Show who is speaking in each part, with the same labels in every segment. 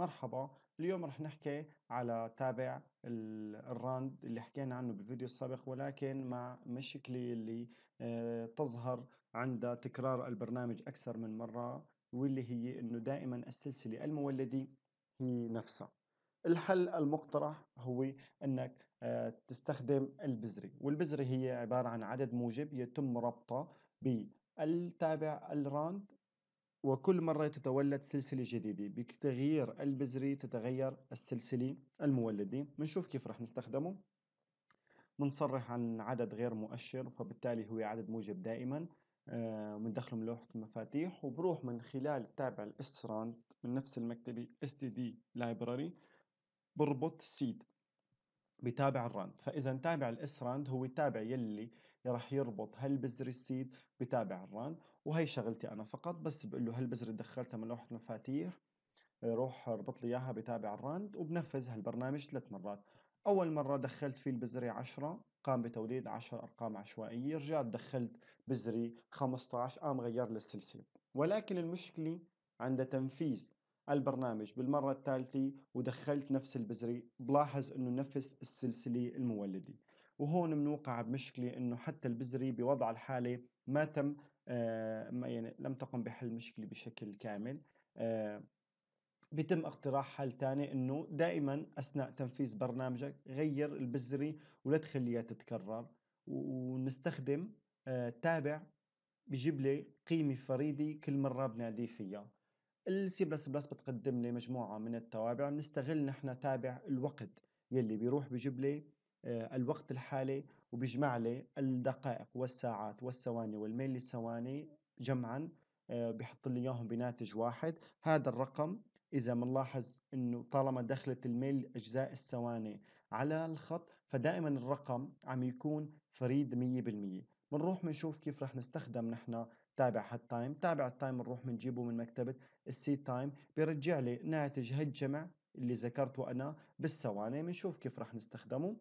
Speaker 1: مرحبا اليوم رح نحكي على تابع الراند اللي حكينا عنه بالفيديو السابق ولكن مع مشكلة اللي آه، تظهر عند تكرار البرنامج أكثر من مرة واللي هي أنه دائما السلسلة المولدة هي نفسها الحل المقترح هو أنك آه، تستخدم البزري والبزري هي عبارة عن عدد موجب يتم ربطه بالتابع الراند وكل مرة تتولد سلسلة جديدة بتغيير البذري تتغير السلسلة المولدة بنشوف كيف رح نستخدمه بنصرح عن عدد غير مؤشر فبالتالي هو عدد موجب دائما بندخله آه، من لوحة المفاتيح وبروح من خلال تابع الاسترانت من نفس المكتبة std library بربط seed بتابع الراند فإذا تابع الاسراند هو تابع يلي راح يربط هالبذر السيد بتابع الران وهي شغلتي انا فقط بس بقول له هالبذره دخلتها من لوحه مفاتيح آه، روح اربط لي اياها بتابع الراند وبنفذ هالبرنامج ثلاث مرات اول مره دخلت فيه البزري 10 قام بتوليد 10 ارقام عشوائيه رجعت دخلت بزري 15 قام غير لي السلسله ولكن المشكله عند تنفيذ البرنامج بالمرة الثالثة ودخلت نفس البزري بلاحظ انه نفس السلسلة المولدة وهون بنوقع بمشكله انه حتى البزري بوضع الحاله ما تم آه، ما يعني لم تقم بحل المشكله بشكل كامل آه، بيتم اقتراح حل ثاني انه دائما اثناء تنفيذ برنامجك غير البزري ولا تخليها تتكرر ونستخدم آه، تابع بجيب لي قيمه فريده كل مره بنادي فيها السي بلس بلس بتقدم لي مجموعه من التوابع بنستغل نحن تابع الوقت يلي بيروح بجيب لي آه، الوقت الحالي وبيجمع لي الدقائق والساعات والثواني والميلي ثواني جمعا آه، بيحط لي اياهم بناتج واحد هذا الرقم اذا بنلاحظ انه طالما دخلت الميل اجزاء الثواني على الخط فدائما الرقم عم يكون فريد 100% بنروح بنشوف كيف رح نستخدم نحن تابع هالتايم تابع التايم بنروح بنجيبه من مكتبه السي تايم بيرجع لي ناتج هالجمع اللي ذكرته انا بالثواني بنشوف كيف رح نستخدمه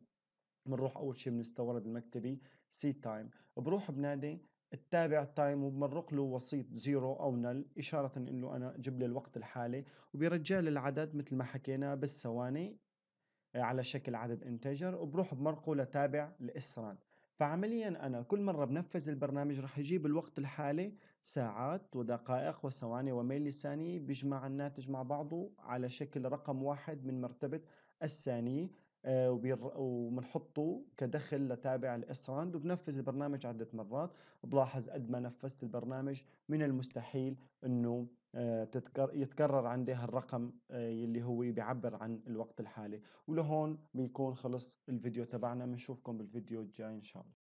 Speaker 1: بنروح اول شيء بنستورد المكتبي سي تايم بروح بنادي التابع تايم وبمرق له وسيط زيرو او نل اشاره انه انا جيب لي الوقت الحالي وبيرجع لي العدد مثل ما حكينا بالثواني على شكل عدد انتجر وبروح بمرقه لتابع الاسران فعمليا انا كل مره بنفذ البرنامج رح يجيب الوقت الحالي ساعات ودقائق وثواني وميلي ثانيه بيجمع الناتج مع بعضه على شكل رقم واحد من مرتبه الثانيه آه، وبير... وبنحطه كدخل لتابع الاسراند وبنفذ البرنامج عدة مرات بلاحظ قد ما نفذت البرنامج من المستحيل انه آه، تتكر... يتكرر عندي هالرقم اللي آه، هو بيعبر عن الوقت الحالي ولهون بيكون خلص الفيديو تبعنا بنشوفكم بالفيديو الجاي ان شاء الله